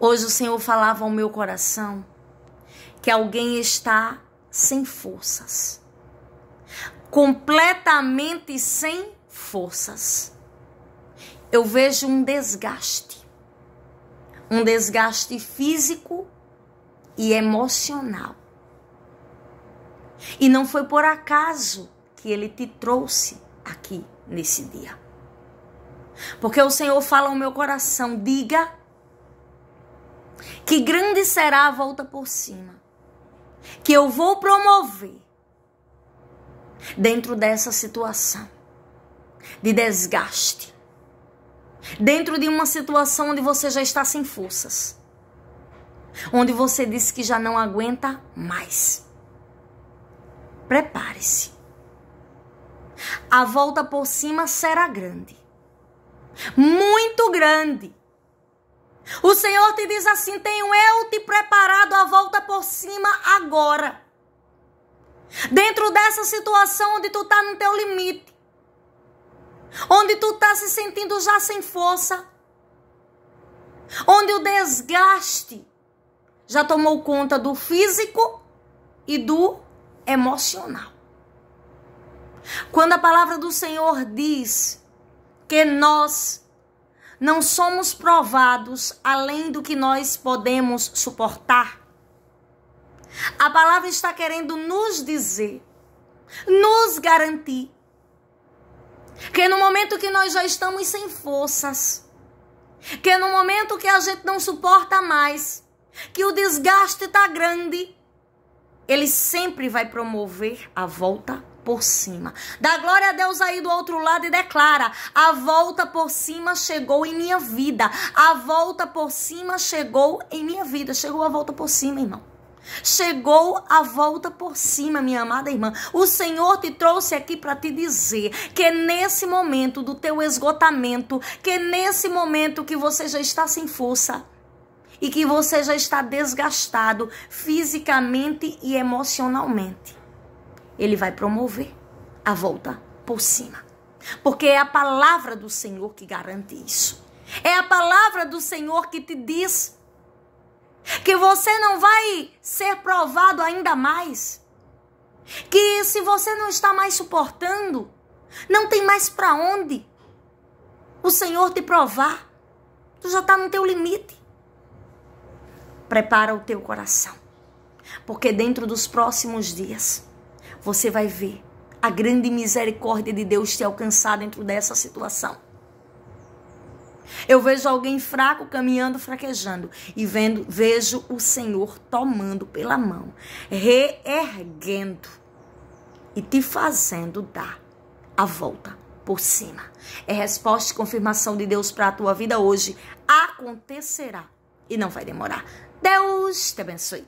Hoje o Senhor falava ao meu coração que alguém está sem forças. Completamente sem forças. Eu vejo um desgaste. Um desgaste físico e emocional. E não foi por acaso que ele te trouxe aqui nesse dia. Porque o Senhor fala ao meu coração: diga que grande será a volta por cima, que eu vou promover dentro dessa situação de desgaste, dentro de uma situação onde você já está sem forças, onde você disse que já não aguenta mais. Prepare-se. A volta por cima será grande, muito grande o Senhor te diz assim: tenho eu te preparado a volta por cima agora. Dentro dessa situação onde tu está no teu limite, onde tu está se sentindo já sem força, onde o desgaste já tomou conta do físico e do emocional. Quando a palavra do Senhor diz que nós não somos provados além do que nós podemos suportar. A palavra está querendo nos dizer, nos garantir, que no momento que nós já estamos sem forças, que no momento que a gente não suporta mais, que o desgaste está grande, ele sempre vai promover a volta por cima. Dá glória a Deus aí do outro lado e declara: a volta por cima chegou em minha vida. A volta por cima chegou em minha vida. Chegou a volta por cima, irmão. Chegou a volta por cima, minha amada irmã. O Senhor te trouxe aqui para te dizer que nesse momento do teu esgotamento, que nesse momento que você já está sem força, e que você já está desgastado fisicamente e emocionalmente ele vai promover a volta por cima. Porque é a palavra do Senhor que garante isso. É a palavra do Senhor que te diz que você não vai ser provado ainda mais. Que se você não está mais suportando, não tem mais para onde o Senhor te provar. Tu já está no teu limite. Prepara o teu coração, porque dentro dos próximos dias você vai ver a grande misericórdia de Deus te alcançar dentro dessa situação. Eu vejo alguém fraco caminhando, fraquejando e vendo, vejo o Senhor tomando pela mão, reerguendo e te fazendo dar a volta por cima. É resposta e confirmação de Deus para a tua vida hoje. Acontecerá e não vai demorar. Deus te abençoe.